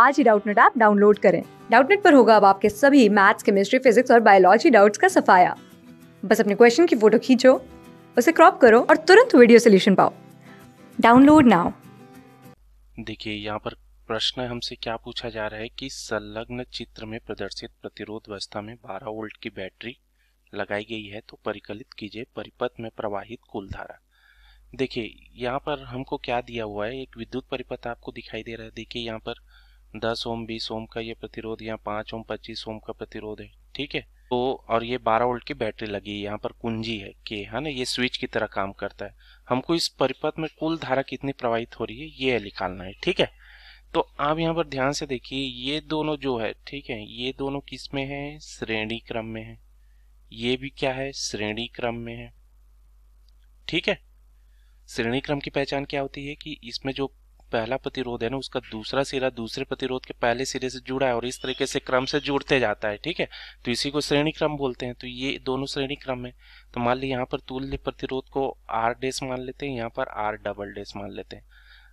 आज ही Doubtnut app download करें डाउटनेट पर होगा अब आपके सभी मैथ्स केमिस्ट्री फिजिक्स और बायोलॉजी डाउट्स का सफाया बस अपने क्वेश्चन की फोटो खींचो उसे क्रॉप करो और तुरंत वीडियो सोल्यूशन पाओ डाउनलोड नाउ देखिए यहाँ पर प्रश्न हमसे क्या पूछा जा रहा है कि संलग्न चित्र में प्रदर्शित प्रतिरोध व्यवस्था में 12 वोल्ट की बैटरी लगाई गई है तो परिकलित कीजिए परिपथ में प्रवाहित कुल धारा देखिए यहाँ पर हमको क्या दिया हुआ है एक विद्युत परिपथ आपको दिखाई दे रहा है देखिए यहाँ पर दस ओम बीस ओम का ये प्रतिरोध यहाँ पांच ओम पच्चीस ओम का प्रतिरोध है ठीक है तो और ये बारह वोल्ट की बैटरी लगी है यहाँ पर कुंजी है के है ना ये स्विच की तरह काम करता है हमको इस परिपथ में कुल धारा कितनी प्रवाहित हो रही है ये निकालना है ठीक है तो आप यहाँ पर ध्यान से देखिए ये दोनों जो है ठीक है ये दोनों किस में है श्रेणी क्रम में है ये भी क्या है श्रेणी क्रम में है ठीक है श्रेणी क्रम की पहचान क्या होती है कि इसमें जो पहला प्रतिरोध है ना उसका दूसरा सिरा दूसरे प्रतिरोध के पहले सिरे से जुड़ा है और इस तरीके से क्रम से जुड़ते जाता है ठीक है तो इसी को श्रेणी क्रम बोलते हैं तो ये दोनों श्रेणी क्रम है तो मान ली यहाँ पर तुल्य प्रतिरोध को आर डेस मान लेते हैं यहाँ पर आर डबल डेस मान लेते हैं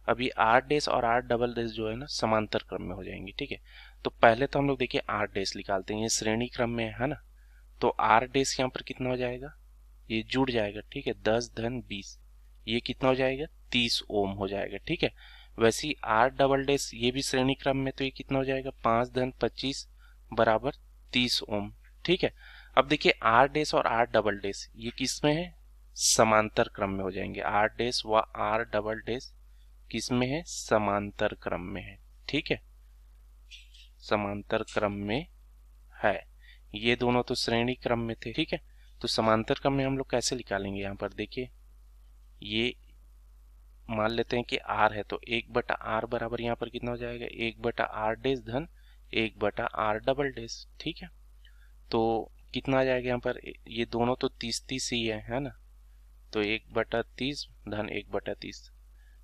अभी आर डेस और आर डबल डेस जो है ना समांतर क्रम में हो जाएंगे ठीक है तो पहले तो हम लोग देखिए आर डेस निकालते हैं ये श्रेणी क्रम में है ना तो आर डेस यहाँ पर कितना हो जाएगा ये जुड़ जाएगा ठीक है दस धन बीस ये कितना हो जाएगा तीस ओम हो जाएगा ठीक है वैसे ही आर डबल डैश ये भी श्रेणी क्रम में तो ये कितना हो जाएगा पांच धन पच्चीस बराबर तीस ओम ठीक है अब देखिए आर डैश और आर डबल डैश ये किस में है समांतर क्रम में हो जाएंगे आर डैश व आर डबल डैश किस में है समांतर क्रम में है ठीक है समांतर क्रम में है ये दोनों तो श्रेणी क्रम में थे ठीक है तो समांतर क्रम में हम लोग कैसे निकालेंगे यहाँ पर देखिए ये मान लेते हैं कि आर है तो एक बटा आर बराबर यहाँ पर कितना हो जाएगा एक बटा आर डेस धन एक बटा आर डबल डेस ठीक है तो कितना आ जाएगा यहाँ पर ये दोनों तो तीस तीस ही है है ना तो एक बटा तीस धन एक बटा तीस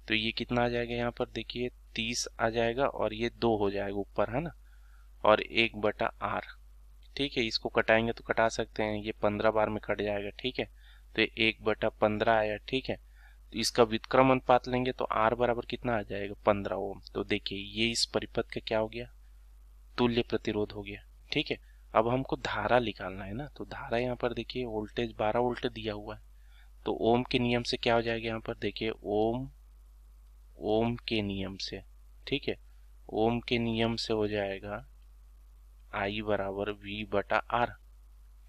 तो ये कितना आ जाएगा यहाँ पर देखिए तीस आ जाएगा और ये दो हो जाएगा ऊपर है ना और एक बटा आर ठीक है इसको कटाएंगे तो कटा सकते हैं ये पंद्रह बार में कट जाएगा ठीक है तो एक बटा पंद्रह आया ठीक है इसका विक्रम अनुपात लेंगे तो आर बराबर कितना आ जाएगा पंद्रह ओम तो देखिए ये इस परिपथ का क्या हो गया तुल्य प्रतिरोध हो गया ठीक है अब हमको धारा निकालना है ना तो धारा यहाँ पर देखिए वोल्टेज बारह वोल्ट दिया हुआ है तो ओम के नियम से क्या हो जाएगा यहाँ पर देखिए ओम ओम के नियम से ठीक है ओम के नियम से हो जाएगा आई बराबर वी बटा आर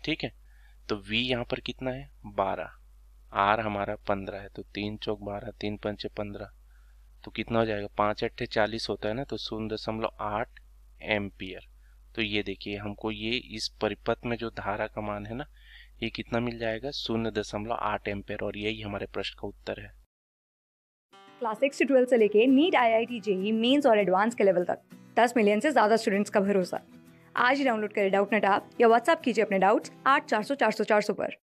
ठीक है तो वी यहाँ पर कितना है बारह आर हमारा पंद्रह है तो तीन चौक बारह तीन पंचे पंद्रह तो कितना हो जाएगा पाँच अट्ठे चालीस होता है ना तो शून्य दशमलव आठ एम्पियर तो ये देखिए हमको ये इस परिपथ में जो धारा का मान है ना ये कितना मिल जाएगा शून्य दशमलव आठ एम्पियर और यही हमारे प्रश्न का उत्तर है क्लास सिक्स से ट्वेल्थ से लेके NEET I I T JEE Mains और एडवांस के लेवल तक दस मिलियन से ज्यादा स्टूडेंट्स का भरोसा आज ही डाउनलोड करें डाउट नेट आप या व्हाट्सअप कीजिए अपने डाउट्स आठ चार सौ चार सौ चार सौ पर